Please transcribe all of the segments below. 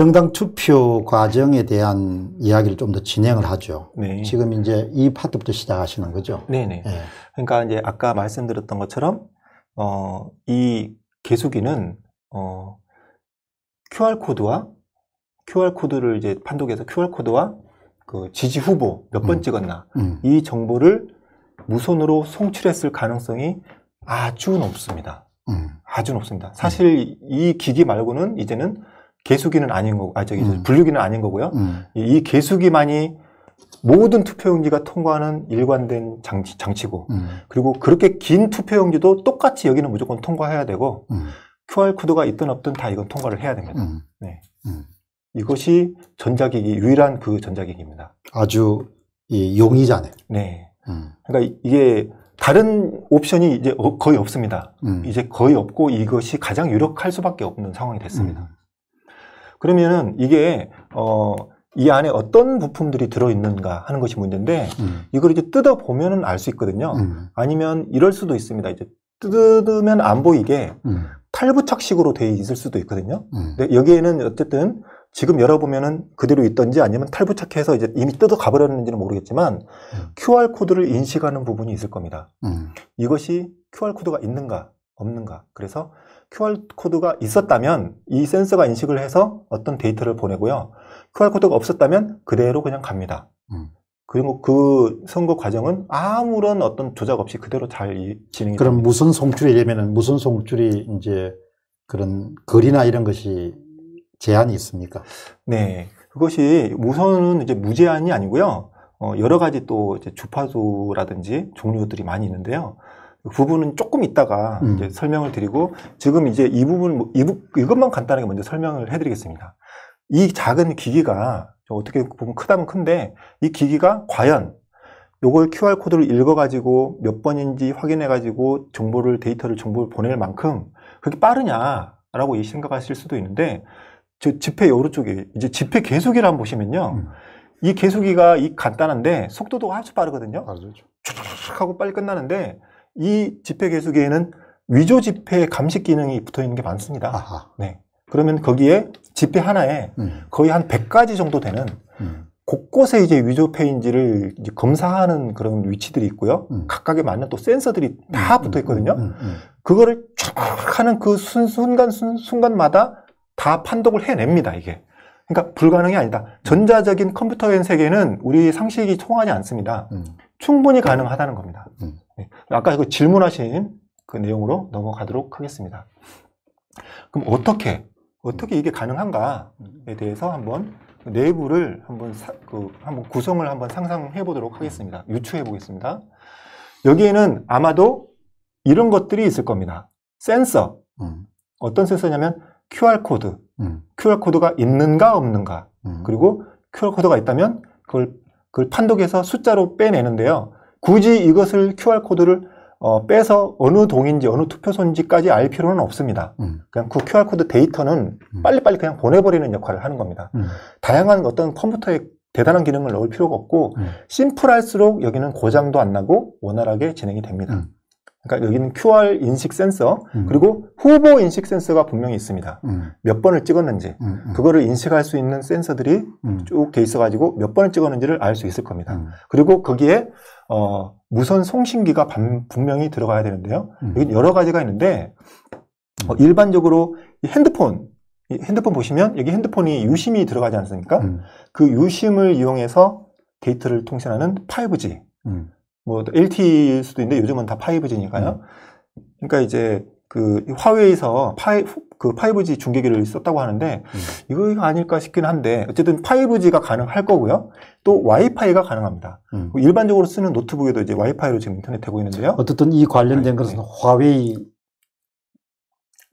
정당 투표 과정에 대한 이야기를 좀 더 진행을 하죠. 네. 지금 이제 이 파트부터 시작하시는 거죠. 네네. 네. 네. 예. 그러니까 이제 아까 말씀드렸던 것처럼 어, 이 개수기는 어, QR 코드와 QR 코드를 이제 판독해서 QR 코드와 그 지지 후보 몇번 음. 찍었나 음. 이 정보를 무선으로 송출했을 가능성이 아주 높습니다. 음. 아주 높습니다. 사실 이 기기 말고는 이제는 개수기는 아닌 거고, 아, 저기, 음. 분류기는 아닌 거고요. 음. 이 개수기만이 모든 투표용지가 통과하는 일관된 장치, 장치고, 음. 그리고 그렇게 긴 투표용지도 똑같이 여기는 무조건 통과해야 되고, 음. QR코드가 있든 없든 다 이건 통과를 해야 됩니다. 음. 네. 음. 이것이 전자기기, 유일한 그 전자기기입니다. 아주 이용이자네 네. 그러니까 이게 다른 옵션이 이제 어, 거의 없습니다. 이제 거의 없고 이것이 가장 유력할 수밖에 없는 상황이 됐습니다. 그러면은 이게 어, 이 안에 어떤 부품들이 들어있는가 하는 것이 문제인데 음. 이걸 이제 뜯어 보면은 알 수 있거든요. 음. 아니면 이럴 수도 있습니다. 이제 뜯으면 안 보이게 음. 탈부착식으로 돼 있을 수도 있거든요. 음. 근데 여기에는 어쨌든 지금 열어보면은 그대로 있던지 아니면 탈부착해서 이제 이미 뜯어 가버렸는지는 모르겠지만 QR 음. 코드를 인식하는 부분이 있을 겁니다. 음. 이것이 QR 코드가 있는가 없는가 그래서 QR코드가 있었다면 이 센서가 인식을 해서 어떤 데이터를 보내고요 QR코드가 없었다면 그대로 그냥 갑니다 음. 그리고 그 선거 과정은 아무런 어떤 조작 없이 그대로 잘 진행이 그럼 됩니다. 무슨송출이되면무슨 송출이 이제 그런 거리나 이런 것이 제한이 있습니까? 네. 그것이 우선은 이제 무제한이 아니고요. 어, 여러 가지 또 주파수라든지 종류들이 많이 있는데요. 부분은 조금 있다가 음. 이제 설명을 드리고 지금 이제 이 부분 이, 이것만 간단하게 먼저 설명을 해드리겠습니다. 이 작은 기기가 어떻게 보면 크다면 큰데 이 기기가 과연 요걸 QR 코드를 읽어가지고 몇 번인지 확인해가지고 정보를 데이터를 정보를 보낼 만큼 그게 빠르냐라고 생각하실 수도 있는데 저 지폐 오른쪽에 이제 지폐 계속이라 한번 보시면요. 음. 이 계속이가 이 간단한데 속도도 아주 빠르거든요. 아, 그렇죠. 하고 빨리 끝나는데 이 지폐 개수기에는 위조 지폐 감식 기능이 붙어 있는 게 많습니다. 아하. 네. 그러면 거기에 지폐 하나에 음. 거의 한 100가지 정도 되는 음. 곳곳에 이제 위조 페인지를 이제 검사하는 그런 위치들이 있고요. 음. 각각에 맞는 또 센서들이 음. 다 붙어 있거든요. 음. 음. 그거를 촥 하는 그 순, 순간 순, 순간마다 다 판독을 해냅니다. 이게. 그러니까 불가능이 아니다. 전자적인 컴퓨터의 세계는 우리 상식이 통하지 않습니다. 충분히 가능하다는 겁니다. 네. 아까 그 질문하신 그 내용으로 넘어가도록 하겠습니다. 그럼 어떻게 어떻게 이게 가능한가에 대해서 한번 그 내부를 한번 사, 그 한번 구성을 한번 상상해 보도록 하겠습니다. 유추해 보겠습니다. 여기에는 아마도 이런 것들이 있을 겁니다. 센서. 음. 어떤 센서냐면 QR 코드. 음. QR 코드가 있는가 없는가. 음. 그리고 QR 코드가 있다면 그걸 그걸 판독해서 숫자로 빼내는데요. 굳이 이것을 QR코드를 어, 빼서 어느 동인지 어느 투표소인지까지 알 필요는 없습니다. 음. 그냥 그 QR코드 데이터는 음. 빨리빨리 그냥 보내버리는 역할을 하는 겁니다. 음. 다양한 어떤 컴퓨터에 대단한 기능을 넣을 필요가 없고 음. 심플할수록 여기는 고장도 안 나고 원활하게 진행이 됩니다. 음. 그러니까 여기는 QR 인식 센서 음. 그리고 후보 인식 센서가 분명히 있습니다. 음. 몇 번을 찍었는지 음, 음. 그거를 인식할 수 있는 센서들이 음. 쭉돼 있어가지고 몇 번을 찍었는지를 알 수 있을 겁니다. 그리고 거기에 어, 무선 송신기가 반, 분명히 들어가야 되는데요. 여기 여러 가지가 있는데 어, 일반적으로 핸드폰 핸드폰 보시면 여기 핸드폰이 유심이 들어가지 않습니까? 그 유심을 이용해서 데이터를 통신하는 5G. 음. 뭐 LTE일 수도 있는데 요즘은 다 5G니까요. 음. 그러니까 이제 그 화웨이에서 파이, 그 5G 중계기를 썼다고 하는데 음. 이거 아닐까 싶긴 한데 어쨌든 5G가 가능할 거고요. 또 와이파이가 가능합니다. 음. 그 일반적으로 쓰는 노트북에도 이제 와이파이로 지금 인터넷 되고 있는데요. 어쨌든 이 관련된 네. 것은 네. 화웨이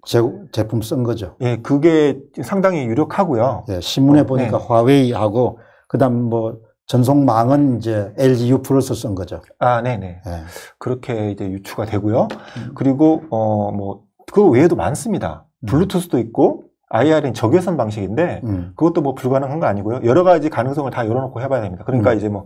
제, 제품 쓴 거죠. 예, 네, 그게 상당히 유력하고요. 예, 어, 네, 신문에 보니까 화웨이하고 그다음 뭐 전송망은 이제 LGU 플러스 쓴 거죠. 아, 네네. 네. 그렇게 이제 유추가 되고요. 음. 그리고, 어, 뭐, 그 외에도 많습니다. 음. 블루투스도 있고, IR은 적외선 방식인데, 음. 그것도 뭐 불가능한 거 아니고요. 여러 가지 가능성을 다 열어놓고 해봐야 됩니다. 그러니까 음. 이제 뭐,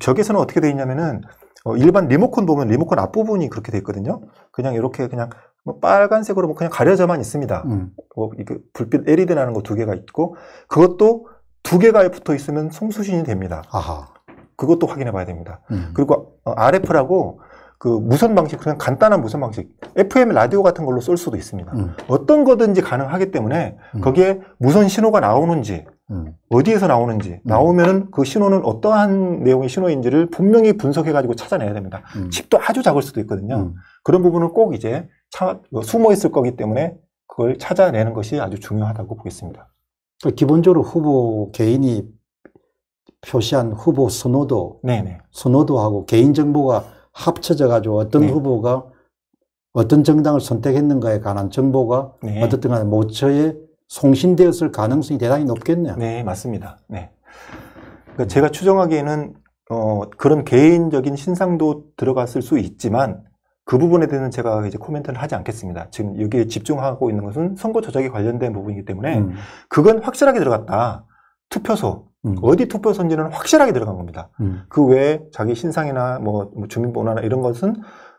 적외선은 어떻게 돼 있냐면은, 어, 일반 리모컨 보면 리모컨 앞부분이 그렇게 돼 있거든요. 그냥 이렇게 그냥 뭐 빨간색으로 뭐 그냥 가려져만 있습니다. 음. 뭐 이렇게 불빛 LED 라는거 두 개가 있고 그것도 두 개가 붙어 있으면 송수신이 됩니다. 아하. 그것도 확인해 봐야 됩니다. 음. 그리고 RF라고 어, 그 무선 방식 그냥 간단한 무선 방식 FM 라디오 같은 걸로 쏠 수도 있습니다. 음. 어떤 거든지 가능하기 때문에 음. 거기에 무선 신호가 나오는지 음. 어디에서 나오는지 음. 나오면은 그 신호는 어떠한 내용의 신호인지를 분명히 분석해 가지고 찾아내야 됩니다. 음. 칩도 아주 작을 수도 있거든요. 그런 부분을 꼭 이제 차, 뭐 숨어 있을 거기 때문에 그걸 찾아내는 것이 아주 중요하다고 보겠습니다. 그 기본적으로 후보 개인이 표시한 후보 선호도, 네네. 네. 선호도하고 개인 정보가 합쳐져 가지고 어떤 네. 후보가 어떤 정당을 선택했는가에 관한 정보가 네. 어떻든 간에 모처에 송신되었을 가능성이 대단히 높겠네요. 네, 맞습니다. 네. 그러니까 제가 추정하기에는 어, 그런 개인적인 신상도 들어갔을 수 있지만 그 부분에 대해서는 제가 이제 코멘트를 하지 않겠습니다. 지금 여기에 집중하고 있는 것은 선거 조작에 관련된 부분이기 때문에 음. 그건 확실하게 들어갔다. 투표소 음. 어디 투표선지는 확실하게 들어간 겁니다. 음. 그 외에 자기 신상이나 뭐, 뭐 주민번호나 이런 것은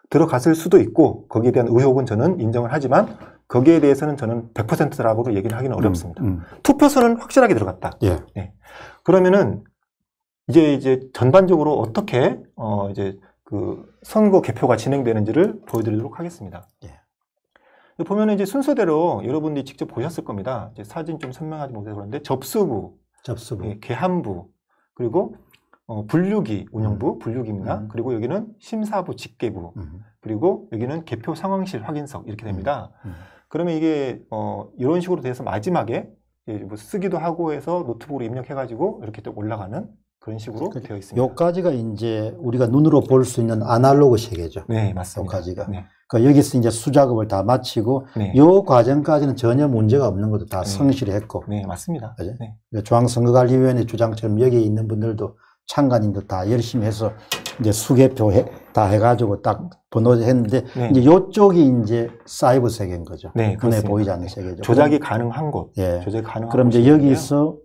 들어갔을 수도 있고 거기에 대한 의혹은 저는 인정을 하지만 거기에 대해서는 저는 100%라고 얘기를 하기는 음. 어렵습니다. 음. 투표소는 확실하게 들어갔다. 예. 네. 그러면은 이제 이제 전반적으로 어떻게 어 이제 그 선거 개표가 진행되는지를 보여드리도록 하겠습니다. 예. 보면 이제 순서대로 여러분들이 직접 보셨을 겁니다. 사진 좀 선명하지 못해서 그런데 접수부, 접수부, 예, 개함부, 그리고 어, 분류기 운영부, 음. 분류기입니다. 음. 그리고 여기는 심사부, 집계부, 음. 그리고 여기는 개표 상황실 확인석 이렇게 음. 됩니다. 음. 그러면 이게 어, 이런 식으로 돼서 마지막에 예, 뭐 쓰기도 하고 해서 노트북으로 입력해가지고 이렇게 또 올라가는 그런 식으로 그 되어 있습니다. 요까지가 이제 우리가 눈으로 볼 수 있는 아날로그 세계죠. 네, 맞습니다. 요까지가. 네. 그러니까 여기서 이제 수작업을 다 마치고 네. 요 과정까지는 전혀 문제가 없는 것도 다 네. 성실했고. 네, 맞습니다. 그죠? 네. 그러니까 중앙선거관리위원회 주장처럼 여기 있는 분들도 참관인도다 열심히 해서 이제 수개표 해, 다 해가지고 딱 번호했는데 네. 이제 요쪽이 이제 사이버 세계인 거죠. 네, 눈에 보이지 않는 네. 세계죠. 조작이 그럼, 가능한 곳. 예. 조작이 가능한. 그럼 이제 여기서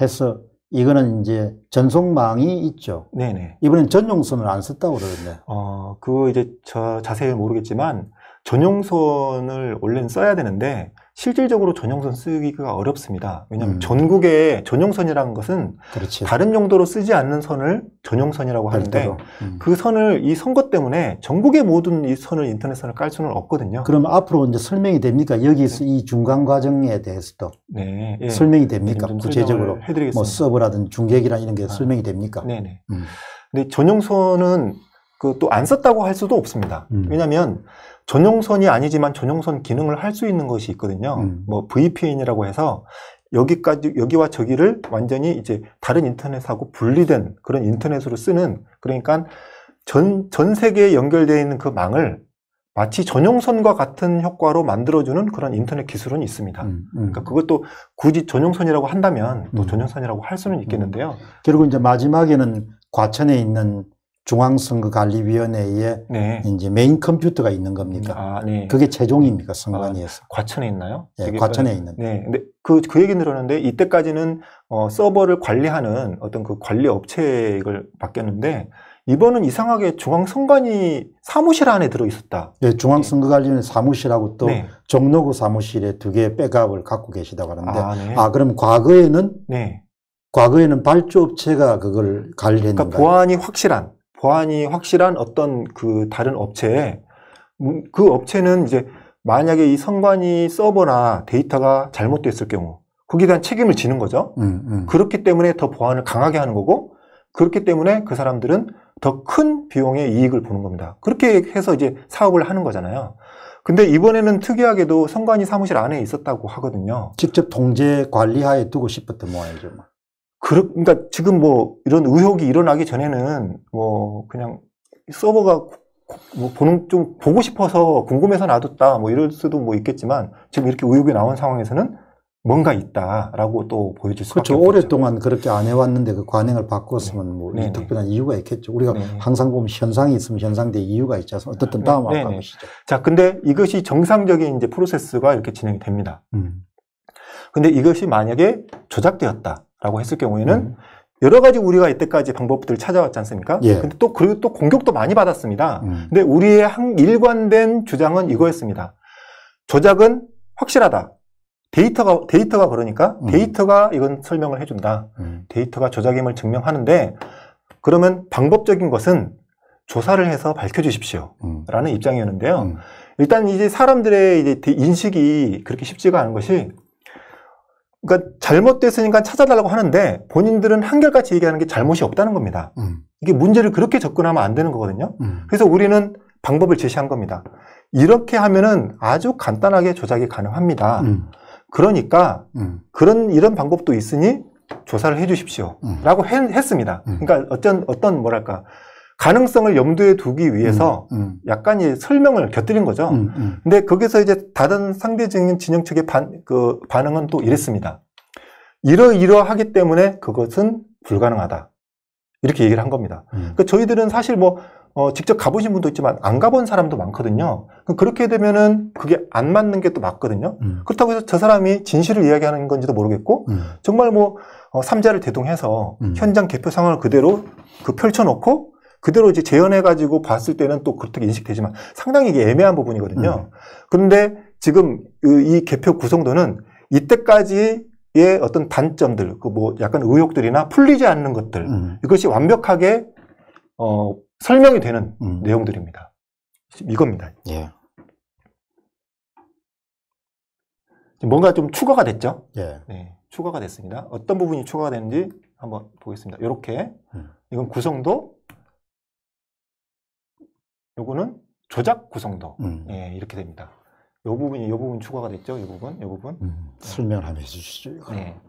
해서 이거는 이제 전속망이 있죠. 네네. 이번엔 전용선을 안 썼다고 그러던데. 어, 그거 이제 저 자세히 모르겠지만 전용선을 원래는 써야 되는데 실질적으로 전용선 쓰기가 어렵습니다. 왜냐하면 음. 전국의 전용선이라는 것은 그렇지. 다른 용도로 쓰지 않는 선을 전용선이라고 네, 하는데 음. 그 선을 이 선거 때문에 전국의 모든 이 선을 인터넷 선을 깔 수는 없거든요. 그럼 앞으로 이제 설명이 됩니까? 여기서 네. 이 중간 과정에 대해서도 네, 예. 설명이 됩니까? 구체적으로 해드리겠습니다. 뭐 서버라든 중계기라 이런 게 아. 설명이 됩니까? 네네. 네. 음. 근데 전용선은 그 또 안 썼다고 할 수도 없습니다. 음. 왜냐하면 전용선이 아니지만 전용선 기능을 할 수 있는 것이 있거든요. 음. 뭐 VPN이라고 해서 여기까지 여기와 저기를 완전히 이제 다른 인터넷하고 분리된 그런 인터넷으로 쓰는 그러니까 전 전 세계에 연결되어 있는 그 망을 마치 전용선과 같은 효과로 만들어주는 그런 인터넷 기술은 있습니다. 음, 음. 그러니까 그것도 굳이 전용선이라고 한다면 또 음. 전용선이라고 할 수는 있겠는데요. 그리고 음. 이제 마지막에는 과천에 있는 중앙선거관리위원회에 네. 이제 메인 컴퓨터가 있는 겁니까? 아, 네. 그게 최종입니까 네. 선관위에서? 아, 과천에 있나요? 예, 과천에 그- 있는 네. 근데 그, 그 얘기 들었는데 이때까지는 어, 서버를 관리하는 어떤 그 관리 업체를 바뀌었는데 이번은 이상하게 중앙선관위 사무실 안에 들어 있었다. 네, 중앙선거관리위원회 사무실하고 또 네. 종로구 사무실에 두 개의 백업을 갖고 계시다고 하는데 아, 네. 아 그럼 과거에는 네. 과거에는 발주업체가 그걸 관리했는가? 그러니까 보안이 확실한. 보안이 확실한 어떤 그 다른 업체에 그 업체는 이제 만약에 이 선관위 서버나 데이터가 잘못됐을 경우 거기에 대한 책임을 지는 거죠. 음, 음. 그렇기 때문에 더 보안을 강하게 하는 거고 그렇기 때문에 그 사람들은 더 큰 비용의 이익을 보는 겁니다. 그렇게 해서 이제 사업을 하는 거잖아요. 근데 이번에는 특이하게도 선관위 사무실 안에 있었다고 하거든요. 직접 통제 관리하에 두고 싶었던 모양이죠. 뭐. 그러니까 지금 뭐 이런 의혹이 일어나기 전에는 뭐 그냥 서버가 뭐 보는 좀 보고 싶어서 궁금해서 놔뒀다 뭐 이럴 수도 뭐 있겠지만 지금 이렇게 의혹이 나온 상황에서는 뭔가 있다라고 또 보여질 수밖에 그렇죠. 오랫동안 그렇게 안 해왔는데 그 관행을 바꿨으면 뭐 네. 뭐네 특별한 네. 이유가 있겠죠. 우리가 네 항상 보면 현상이 있으면 현상대 이유가 있지 않습니까? 어쨌든 네. 다음 네네. 아까 보시죠. 자, 근데 이것이 정상적인 이제 프로세스가 이렇게 진행이 됩니다. 음. 근데 이것이 만약에 조작되었다. 라고 했을 경우에는 음. 여러 가지 우리가 이때까지 방법들을 찾아왔지 않습니까? 예. 근데 또, 그리고 또 공격도 많이 받았습니다. 음. 근데 우리의 한 일관된 주장은 이거였습니다. 조작은 확실하다. 데이터가, 데이터가 그러니까 음. 데이터가 이건 설명을 해준다. 음. 데이터가 조작임을 증명하는데 그러면 방법적인 것은 조사를 해서 밝혀주십시오. 음. 라는 입장이었는데요. 음. 일단 이제 사람들의 이제 인식이 그렇게 쉽지가 않은 것이 그러니까 잘못됐으니까 찾아달라고 하는데 본인들은 한결같이 얘기하는 게 잘못이 없다는 겁니다. 음. 이게 문제를 그렇게 접근하면 안 되는 거거든요. 음. 그래서 우리는 방법을 제시한 겁니다. 이렇게 하면은 아주 간단하게 조작이 가능합니다. 음. 그러니까 음. 그런 이런 방법도 있으니 조사를 해주십시오라고 음. 했습니다. 음. 그러니까 어떤 어떤 뭐랄까 가능성을 염두에 두기 위해서 음, 음. 약간의 설명을 곁들인 거죠. 음, 음, 근데 거기서 이제 다른 상대 적인 진영 측의 반, 그 반응은 또 이랬습니다. 이러이러하기 때문에 그것은 불가능하다. 이렇게 얘기를 한 겁니다. 그러니까 저희들은 사실 뭐 어, 직접 가보신 분도 있지만 안 가본 사람도 많거든요. 그 그렇게 되면은 그게 안 맞는 게 또 맞거든요. 음. 그렇다고 해서 저 사람이 진실을 이야기하는 건지도 모르겠고 음. 정말 뭐 어, 삼자를 대동해서 음. 현장 개표 상황을 그대로 그 펼쳐놓고 그대로 이제 재현해가지고 봤을 때는 또 그렇게 인식되지만 상당히 이게 애매한 부분이거든요. 음. 그런데 지금 그 이 개표 구성도는 이때까지의 어떤 단점들, 그 뭐 약간 의혹들이나 풀리지 않는 것들, 음. 이것이 완벽하게 어, 설명이 되는 음. 내용들입니다. 이겁니다. 예. 뭔가 좀 추가가 됐죠? 예. 네, 추가가 됐습니다. 어떤 부분이 추가가 되는지 한번 보겠습니다. 이렇게 음. 이건 구성도, 요거는 조작 구성도 음. 예, 이렇게 됩니다. 요 부분이 요 부분 추가가 됐죠. 요 부분, 요 부분 음, 예. 설명을 한번 해주시죠. 네.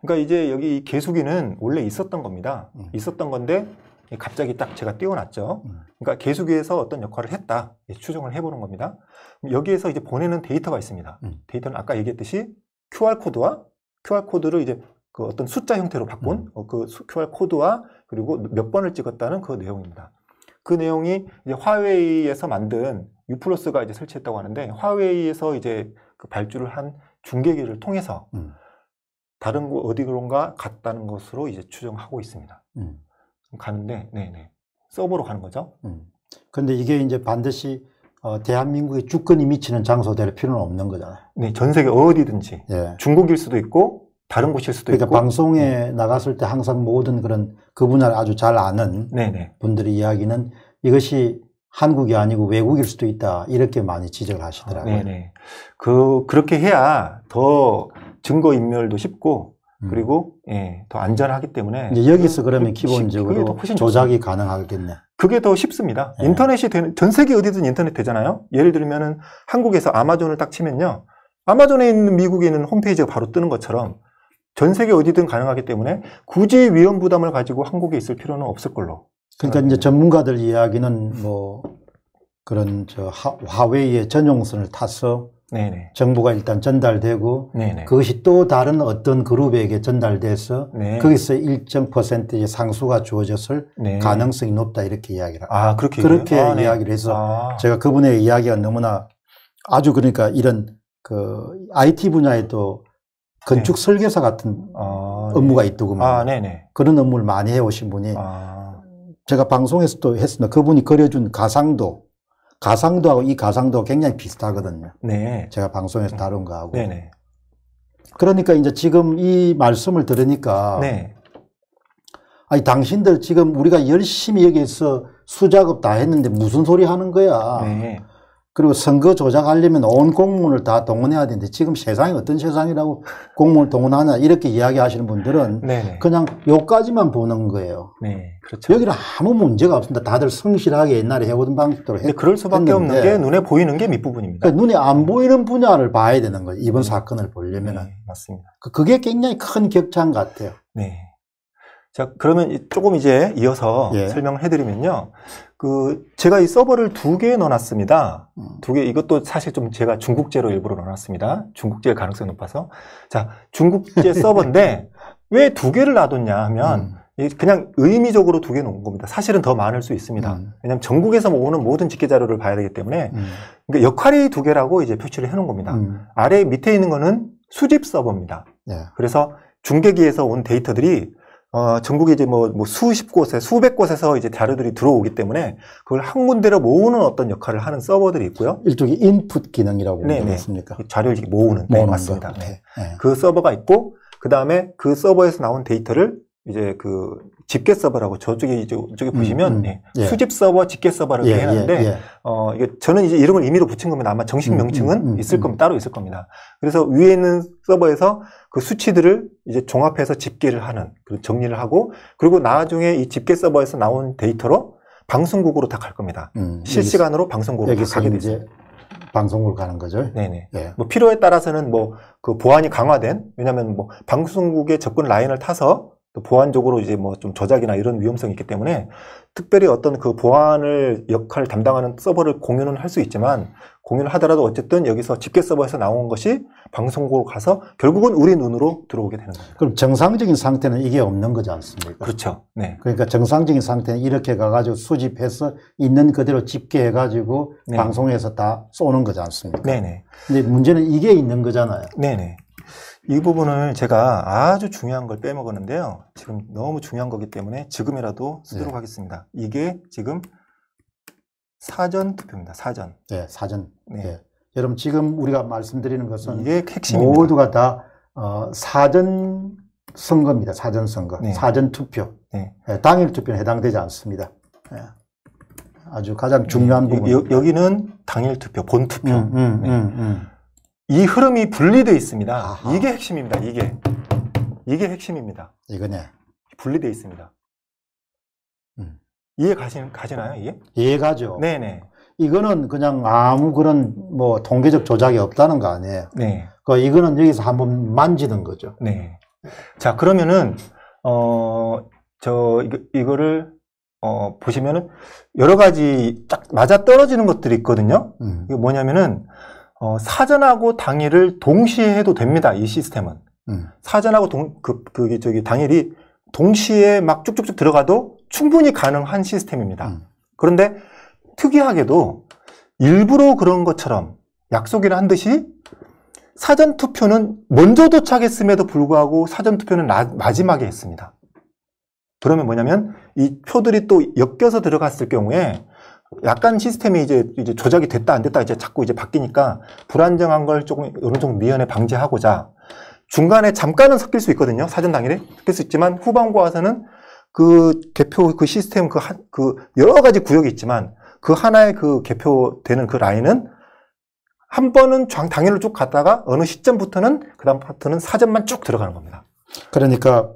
그러니까 이제 여기 이 개수기는 원래 있었던 겁니다. 음. 있었던 건데 갑자기 딱 제가 띄워놨죠. 음. 그러니까 개수기에서 어떤 역할을 했다 예, 추정을 해보는 겁니다. 여기에서 이제 보내는 데이터가 있습니다. 음. 데이터는 아까 얘기했듯이 QR 코드와 QR 코드를 이제 그 어떤 숫자 형태로 바꾼 음. 어, 그 QR 코드와 그리고 몇 번을 찍었다는 그 내용입니다. 그 내용이 이제 화웨이에서 만든 유플러스가 이제 설치했다고 하는데 화웨이에서 이제 그 발주를 한 중계기를 통해서 음. 다른 곳 어디 그런가 갔다는 것으로 이제 추정하고 있습니다. 음. 가는데 네네 서버로 가는 거죠. 그런데 음. 이게 이제 반드시 어, 대한민국의 주권이 미치는 장소 될 필요는 없는 거잖아요. 네, 전 세계 어디든지 예. 중국일 수도 있고 다른 곳일 수도 그러니까 있고. 그러니까 방송에 네. 나갔을 때 항상 모든 그런 그 분야를 아주 잘 아는 네네. 네. 분들의 이야기는 이것이 한국이 아니고 외국일 수도 있다 이렇게 많이 지적을 하시더라고요. 아, 네, 네네. 그 그렇게 해야 더 증거 인멸도 쉽고 음. 그리고 예, 더 안전하기 때문에 이제 여기서 그러면 음, 기본적으로 조작이 가능하겠네. 그게 더 쉽습니다. 예. 인터넷이 되는 전 세계 어디든 인터넷 되잖아요. 예를 들면은 한국에서 아마존을 딱 치면요. 아마존에 있는 미국에 있는 홈페이지가 바로 뜨는 것처럼 전 세계 어디든 가능하기 때문에 굳이 위험 부담을 가지고 한국에 있을 필요는 없을 걸로. 그러니까 이제 전문가들 이야기는 뭐 그런 저 화웨이의 전용선을 타서 네네. 정부가 일단 전달되고 네네. 그것이 또 다른 어떤 그룹에게 전달돼서 네네. 거기서 일정 퍼센트의 상수가 주어졌을 네. 가능성이 높다 이렇게 이야기를 아 그렇게 그렇게 아, 네. 이야기를 해서 아. 제가 그분의 이야기가 너무나 아주 그러니까 이런 그 IT 분야에도 건축 네. 설계사 같은 어, 아, 업무가 네. 있더구만. 아, 네네. 네. 그런 업무를 많이 해오신 분이 아. 제가 방송에서도 했습니다. 그분이 그려준 가상도, 가상도하고 이 가상도가 굉장히 비슷하거든요. 네. 제가 방송에서 음. 다룬 거하고. 네네. 네. 그러니까 이제 지금 이 말씀을 들으니까 네. 아니 당신들 지금 우리가 열심히 여기서 수작업 다 했는데 무슨 소리 하는 거야. 네. 그리고 선거 조작하려면 온 공무원을 다 동원해야 되는데 지금 세상이 어떤 세상이라고 공무원을 동원하냐 이렇게 이야기하시는 분들은 네네. 그냥 요까지만 보는 거예요. 네, 그렇죠. 여기는 아무 문제가 없습니다. 다들 성실하게 옛날에 해오던 방식대로 했, 그럴 수밖에 했는데, 없는 게 눈에 보이는 게 밑부분입니다. 그러니까 눈에 안 보이는 분야를 봐야 되는 거예요. 이번 네. 사건을 보려면은. 네, 맞습니다. 그, 그게 굉장히 큰 격차인 것 같아요. 네. 자, 그러면 조금 이제 이어서 예. 설명을 해드리면요. 그 제가 이 서버를 두 개 넣어놨습니다. 음. 두개 이것도 사실 좀 제가 중국제로 일부러 넣어놨습니다. 중국제 가능성이 높아서 자 중국제 서버인데 왜 두 개를 놔뒀냐 하면 음. 그냥 의미적으로 두 개 놓은 겁니다. 사실은 더 많을 수 있습니다. 음. 왜냐하면 전국에서 오는 모든 직계 자료를 봐야 되기 때문에 음. 그러니까 역할이 두 개라고 이제 표시를 해놓은 겁니다. 음. 아래 밑에 있는 거는 수집 서버입니다. 네. 그래서 중계기에서 온 데이터들이 어, 전국에 이제 뭐, 뭐, 수십 곳에 수백 곳에서 이제 자료들이 들어오기 때문에 그걸 한 군데로 모으는 어떤 역할을 하는 서버들이 있고요. 일종의 인풋 기능이라고 그랬습니까? 네, 네. 그 자료를 모으는. 모으는 네, 맞습니다. 네. 네. 그 서버가 있고 그 다음에 그 서버에서 나온 데이터를 이제 그 집계 서버라고 저쪽에 이쪽에 음, 보시면 음, 네, 예. 수집 서버, 집계 서버를 예, 예, 해놨는데 예. 어 이게 저는 이제 이름을 임의로 붙인 겁니다. 아마 정식 음, 음, 명칭은 음, 있을 겁니다. 따로 있을 겁니다. 그래서 위에 있는 서버에서 그 수치들을 이제 종합해서 집계를 하는 그런 정리를 하고 그리고 나중에 이 집계 서버에서 나온 데이터로 방송국으로 다 갈 겁니다. 실시간으로 방송국으로 다 가게 되죠. 방송국으로 가는 거죠. 네네. 예. 뭐 필요에 따라서는 뭐 그 보안이 강화된 왜냐하면 뭐 방송국의 접근 라인을 타서 보안적으로 이제 뭐좀 저작이나 이런 위험성이 있기 때문에 특별히 어떤 그 보안을 역할을 담당하는 서버를 공유는 할 수 있지만 공유를 하더라도 어쨌든 여기서 집계 서버에서 나온 것이 방송국으로 가서 결국은 우리 눈으로 들어오게 되는 거예요. 그럼 정상적인 상태는 이게 없는 거지 않습니까? 그렇죠. 네. 그러니까 정상적인 상태는 이렇게 가가지고 수집해서 있는 그대로 집계해가지고 네. 방송에서 다 쏘는 거지 않습니까? 네네. 네. 근데 문제는 이게 있는 거잖아요. 네네. 네. 이 부분을 제가 아주 중요한 걸 빼먹었는데요. 지금 너무 중요한 거기 때문에 지금이라도 쓰도록 네. 하겠습니다. 이게 지금 사전 투표입니다. 사전. 네, 사전. 네. 네. 여러분 지금 우리가 말씀드리는 것은 이게 핵심입니다. 모두가 다 어, 사전 선거입니다. 사전 선거, 네. 사전 투표. 네. 네 당일 투표는 해당되지 않습니다. 네. 아주 가장 중요한 부분. 네. 여, 기는 당일 투표, 본 투표. 음, 음, 음, 음. 이 흐름이 분리돼 있습니다. 아하. 이게 핵심입니다. 이게 이게 핵심입니다. 이거네. 분리돼 있습니다. 음. 이해 가시, 가시나요? 이게? 이해 가죠. 네네. 이거는 그냥 아무 그런 뭐 통계적 조작이 없다는 거 아니에요. 네. 그 이거는 여기서 한번 만지는 거죠. 네. 자 그러면은 어 저 이거, 이거를 어, 보시면은 여러 가지 딱 맞아 떨어지는 것들이 있거든요. 음. 이게 뭐냐면은 어, 사전하고 당일을 동시에 해도 됩니다. 이 시스템은 음. 사전하고 동, 그, 그 저기 당일이 동시에 막 쭉쭉쭉 들어가도 충분히 가능한 시스템입니다. 음. 그런데 특이하게도 일부러 그런 것처럼 약속이라 한 듯이 사전 투표는 먼저 도착했음에도 불구하고 사전 투표는 나, 마지막에 했습니다. 그러면 뭐냐면 이 표들이 또 엮여서 들어갔을 경우에 약간 시스템이 이제 이제 조작이 됐다 안 됐다 이제 자꾸 이제 바뀌니까 불안정한 걸 조금 어느 정도 미연에 방지하고자 중간에 잠깐은 섞일 수 있거든요 사전 당일에 섞일 수 있지만 후반과 와서는 그 개표 그 시스템 그, 하, 그 여러 가지 구역이 있지만 그 하나의 그 개표되는 그 라인은 한 번은 당일로 쭉 갔다가 어느 시점부터는 그 다음 파트는 사전만 쭉 들어가는 겁니다. 그러니까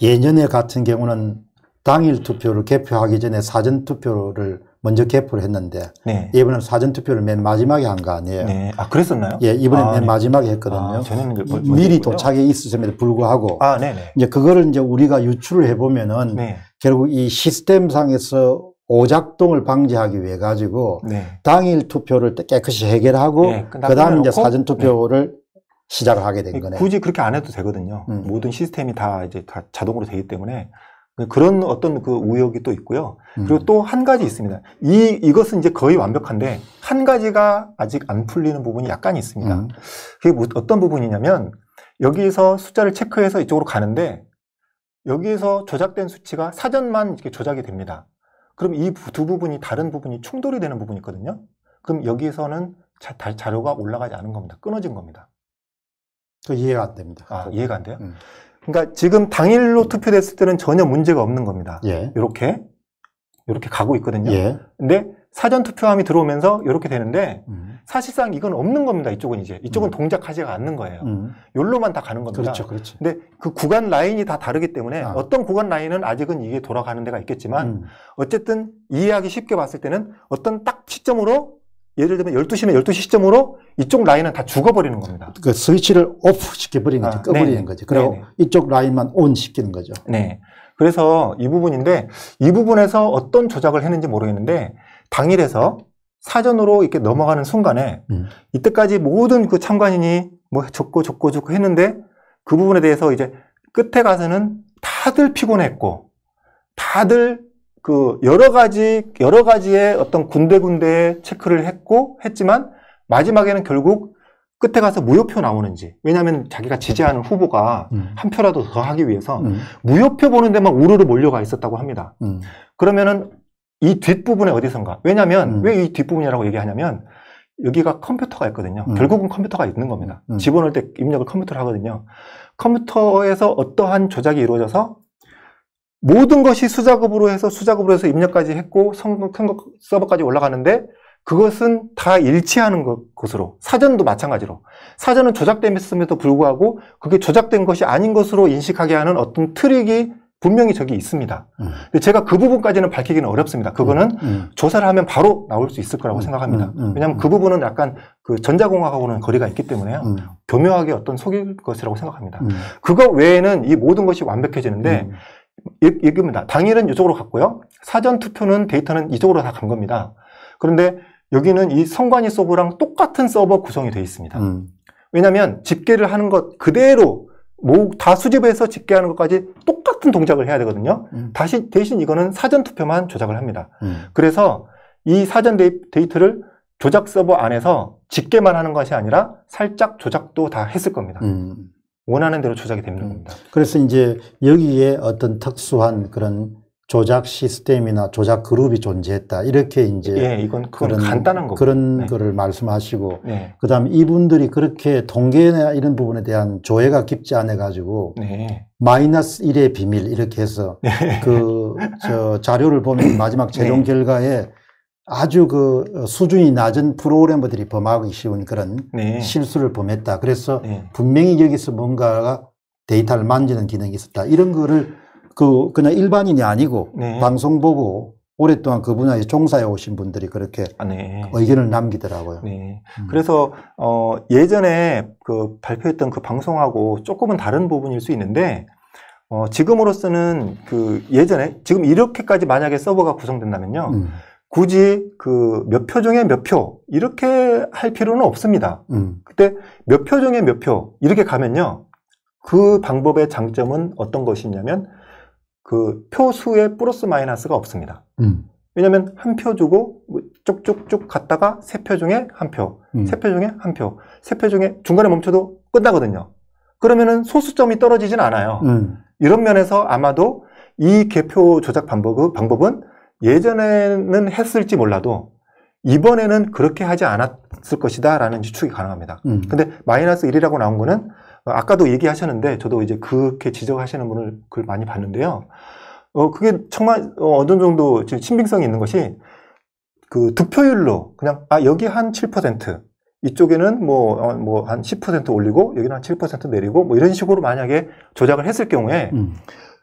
예년에 같은 경우는 당일 투표를 개표하기 전에 사전 투표를 먼저 개표를 했는데 네. 이번에 사전 투표를 맨 마지막에 한 거 아니에요? 네. 아 그랬었나요? 예, 이번에 아, 맨 네. 마지막에 했거든요. 아, 저는 그, 뭐, 미리 도착에 있었음에도 불구하고 아, 네네. 네. 이제 그거를 이제 우리가 유출을 해보면은 네. 결국 이 시스템상에서 오작동을 방지하기 위해 가지고 네. 당일 투표를 깨끗이 해결하고 네, 그 그다음 이제 사전 네. 투표를 네. 시작을 하게 된 네. 거네요. 굳이 그렇게 안 해도 되거든요. 음. 모든 시스템이 다 이제 다 자동으로 되기 때문에 그런 어떤 그 우역이 또 있고요. 음. 그리고 음. 또한 가지 있습니다. 이, 이것은 이제 거의 완벽한데, 한 가지가 아직 안 풀리는 부분이 약간 있습니다. 음. 그게 뭐, 어떤 부분이냐면, 여기에서 숫자를 체크해서 이쪽으로 가는데, 여기에서 조작된 수치가 사전만 이렇게 조작이 됩니다. 그럼 이 두 부분이 다른 부분이 충돌이 되는 부분이 있거든요. 그럼 여기에서는 자, 자료가 올라가지 않은 겁니다. 끊어진 겁니다. 저 이해가 안 됩니다. 아, 이해가 안 돼요? 음. 그러니까 지금 당일로 투표됐을 때는 전혀 문제가 없는 겁니다. 예. 이렇게 이렇게 가고 있거든요. 예. 근데 사전 투표함이 들어오면서 이렇게 되는데 음. 사실상 이건 없는 겁니다. 이쪽은 이제 이쪽은 음. 동작하지가 않는 거예요. 음. 열로만 다 가는 겁니다. 그렇죠, 그렇죠. 근데 그 구간 라인이 다 다르기 때문에 아. 어떤 구간 라인은 아직은 이게 돌아가는 데가 있겠지만 음. 어쨌든 이해하기 쉽게 봤을 때는 어떤 딱 시점으로 예를 들면 12시면 12시 시점으로 이쪽 라인은 다 죽어버리는 겁니다. 그 스위치를 오프 시켜버리는 거죠. 아, 꺼버리는 네. 거죠. 그리고 네네. 네. 이쪽 라인만 온 시키는 거죠. 네. 그래서 이 부분인데 이 부분에서 어떤 조작을 했는지 모르겠는데 당일에서 사전으로 이렇게 넘어가는 순간에 음. 이때까지 모든 그 참관인이 뭐 좋고 좋고 좋고 했는데 그 부분에 대해서 이제 끝에 가서는 다들 피곤했고 다들 그 여러 가지 여러 가지의 어떤 군데군데에 체크를 했고 했지만 마지막에는 결국 끝에 가서 무효표 나오는지 왜냐하면 자기가 지지하는 후보가 음. 한 표라도 더 하기 위해서 음. 무효표 보는 데만 우르르 몰려가 있었다고 합니다. 음. 그러면은 이 뒷부분에 어디선가 왜냐하면 음. 왜이 뒷부분이라고 얘기하냐면 여기가 컴퓨터가 있거든요. 음. 결국은 컴퓨터가 있는 겁니다. 음. 집어넣을 때 입력을 컴퓨터로 하거든요. 컴퓨터에서 어떠한 조작이 이루어져서 모든 것이 수작업으로 해서 수작업으로 해서 입력까지 했고 성능 서버까지 올라가는데 그것은 다 일치하는 것으로 사전도 마찬가지로 사전은 조작됨에도 불구하고 그게 조작된 것이 아닌 것으로 인식하게 하는 어떤 트릭이 분명히 저기 있습니다. 음. 근데 제가 그 부분까지는 밝히기는 어렵습니다. 그거는 음, 음. 조사를 하면 바로 나올 수 있을 거라고 음. 생각합니다. 음. 음. 왜냐하면 그 부분은 약간 그 전자공학하고는 거리가 있기 때문에요. 교묘하게 어떤 속일 것이라고 생각합니다. 그거 외에는 이 모든 것이 완벽해지는데 여기입니다. 예, 당일은 이쪽으로 갔고요. 사전 투표는 데이터는 이쪽으로 다 간 겁니다. 그런데 여기는 이 선관위 서버랑 똑같은 서버 구성이 되어 있습니다. 음. 왜냐하면 집계를 하는 것 그대로 다 수집해서 집계하는 것까지 똑같은 동작을 해야 되거든요. 음. 다시 대신 이거는 사전 투표만 조작을 합니다. 음. 그래서 이 사전 데이터를 조작 서버 안에서 집계만 하는 것이 아니라 살짝 조작도 다 했을 겁니다. 음. 원하는 대로 조작이 됩니다 음. 그래서 이제 여기에 어떤 특수한 그런 조작 시스템이나 조작 그룹이 존재했다. 이렇게 이제 예, 이건 그런 간단한 거 그런 네. 거를 말씀하시고 네. 그다음 이분들이 그렇게 통계나 이런 부분에 대한 조회가 깊지 않아 가지고 네. 마이너스 1의 비밀 이렇게 해서 네. 그저 자료를 보면 마지막 재정 네. 결과에 아주 그 어, 수준이 낮은 프로그래머들이 범하기 쉬운 그런 네. 실수를 범했다. 그래서 네. 분명히 여기서 뭔가가 데이터를 만지는 기능이 있었다. 이런 거를 그 그냥 일반인이 아니고 네. 방송 보고 오랫동안 그 분야에 종사해 오신 분들이 그렇게 아, 네. 의견을 남기더라고요. 네. 음. 그래서 어, 예전에 그 발표했던 그 방송하고 조금은 다른 부분일 수 있는데 어, 지금으로서는 그 예전에 지금 이렇게까지 만약에 서버가 구성된다면요. 음. 굳이 그 몇 표 중에 몇 표 이렇게 할 필요는 없습니다. 음. 그때 몇 표 중에 몇 표 이렇게 가면요. 그 방법의 장점은 어떤 것이냐면 그 표수의 플러스 마이너스가 없습니다. 음. 왜냐하면 한 표 주고 뭐 쭉쭉쭉 갔다가 세 표 중에 한 표, 음. 세표 중에 한 표, 세 표 중에 중간에 멈춰도 끝나거든요. 그러면은 소수점이 떨어지진 않아요. 음. 이런 면에서 아마도 이 개표 조작 방법, 방법은 예전에는 했을지 몰라도 이번에는 그렇게 하지 않았을 것이다 라는 추측이 가능합니다. 음. 근데 마이너스 1이라고 나온 거는 아까도 얘기하셨는데 저도 이제 그렇게 지적하시는 분을 글 많이 봤는데요. 어, 그게 정말 어, 느 정도 지금 신빙성이 있는 것이 그 득표율로 그냥 아, 여기 한 7%, 이쪽에는 뭐, 어, 뭐, 한 10% 올리고, 여기는 한 7% 내리고, 뭐, 이런 식으로 만약에 조작을 했을 경우에, 음.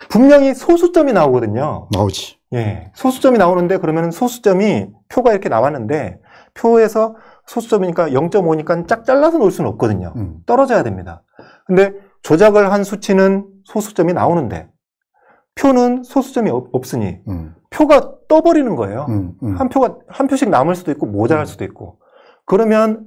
분명히 소수점이 나오거든요. 나오지. 예. 소수점이 나오는데 그러면 소수점이 표가 이렇게 나왔는데 표에서 소수점이니까 0.5니까 짝 잘라서 놓을 수는 없거든요. 음. 떨어져야 됩니다. 근데 조작을 한 수치는 소수점이 나오는데 표는 소수점이 없, 으니 음. 표가 떠버리는 거예요. 음, 음, 한 표가 한 표씩 남을 수도 있고 모자랄 음. 수도 있고. 그러면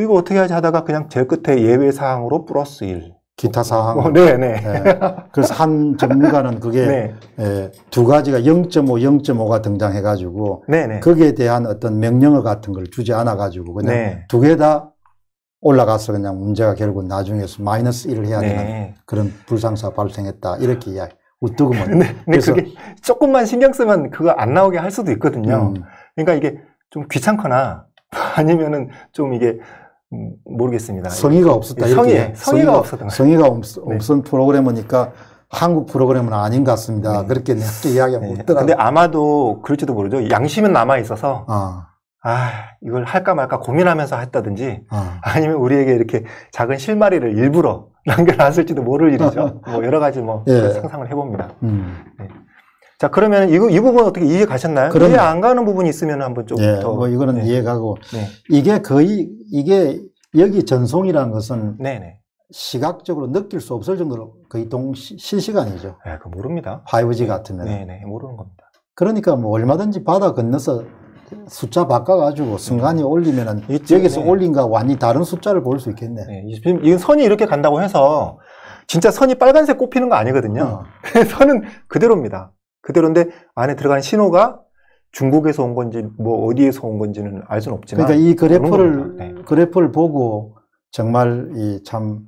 이거 어떻게 하지 하다가 그냥 제일 끝에 예외 사항으로 플러스 1 기타 사항. 어, 네, 네. 예. 그래서 한 전문가는 그게 네. 예, 두 가지가 0.5, 0.5가 등장해가지고 네, 네. 거기에 대한 어떤 명령어 같은 걸 주지 않아가지고 그냥 네. 두개 다 올라가서 그냥 문제가 결국 나중에 서 마이너스 1을 해야 되는 네. 그런 불상사 발생했다 이렇게 이야기. 우뚝은 뭐. 네, 네, 그래서 그게 조금만 신경 쓰면 그거 안 나오게 할 수도 있거든요. 음. 그러니까 이게 좀 귀찮거나 아니면은 좀 이게 모르겠습니다. 성의가 없었다. 성의, 성의가, 성의가 없었던 성의가 네. 없은 네. 프로그램이니까 한국 프로그램은 아닌 것 같습니다. 네. 그렇게 내게 이야기가 네. 못더라고요. 근데 아마도 그럴지도 모르죠. 양심은 남아 있어서 아. 아. 이걸 할까 말까 고민하면서 했다든지 아. 니면 우리에게 이렇게 작은 실마리를 일부러 남겨놨을지도 모를 일이죠. 뭐 여러 가지 뭐 예. 상상을 해봅니다. 음. 네. 자 그러면 이, 이 부분 어떻게 이해 가셨나요? 그럼, 이해 안 가는 부분이 있으면 한번 조금 예, 더. 뭐 이거는 네. 이해 가고 네. 이게 거의 이게 여기 전송이라는 것은 네네. 시각적으로 느낄 수 없을 정도로 거의 동 실시간이죠. 예, 그 모릅니다. 5G 같으면. 네네 모르는 겁니다. 그러니까 뭐 얼마든지 바다 건너서 숫자 바꿔가지고 순간이 음. 올리면은 있지, 여기서 네. 올린가 완이 다른 숫자를 볼 수 있겠네. 네, 이 선이 이렇게 간다고 해서 진짜 선이 빨간색 꼽히는 거 아니거든요. 어. 선은 그대로입니다. 그대로인데 안에 들어가는 신호가 중국에서 온 건지 뭐 어디에서 온 건지는 알 수는 없지만 그러니까 이 그래프를 네. 그래프를 보고 정말 이 참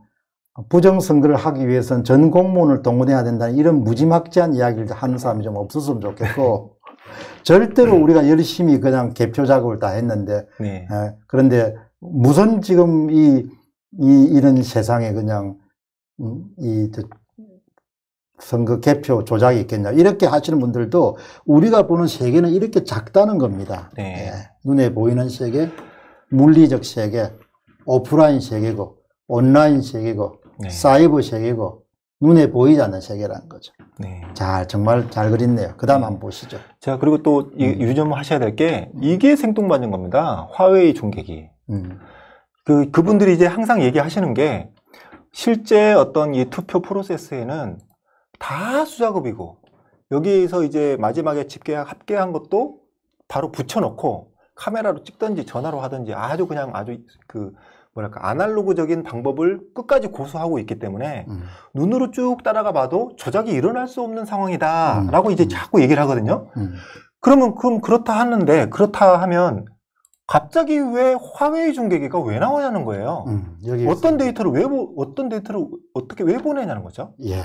부정 선거를 하기 위해서는 전 공무원을 동원해야 된다는 이런 무지막지한 이야기를 하는 사람이 좀 없었으면 좋겠고 절대로 네. 우리가 열심히 그냥 개표 작업을 다 했는데 네. 에, 예, 그런데 무슨 지금 이, 이 이런 세상에 그냥 이 선거 개표 조작이 있겠냐 이렇게 하시는 분들도 우리가 보는 세계는 이렇게 작다는 겁니다. 네. 예. 눈에 보이는 세계, 물리적 세계, 오프라인 세계고 온라인 세계고 네. 사이버 세계고 눈에 보이지 않는 세계라는 거죠. 네. 잘 정말 잘 그렸네요. 그다음 음. 한번 보시죠. 자 그리고 또 음. 유념 하셔야 될게 음. 이게 생뚱맞은 겁니다. 화웨이 종객이 음. 그 그분들이 이제 항상 얘기하시는 게 실제 어떤 이 투표 프로세스에는 다 수작업이고 여기서 에 이제 마지막에 집계약 합계한 것도 바로 붙여놓고 카메라로 찍든지 전화로 하든지 아주 그냥 아주 그 뭐랄까 아날로그적인 방법을 끝까지 고수하고 있기 때문에 음. 눈으로 쭉 따라가 봐도 조작이 일어날 수 없는 상황이다라고 음. 이제 자꾸 얘기를 하거든요. 음. 그러면 그럼 그렇다 하는데 그렇다 하면 갑자기 왜 화웨이 중계기가 왜 나오냐는 거예요. 음, 어떤 있어요. 데이터를 왜 어떤 데이터를 어떻게 왜 보내냐는 거죠. 예.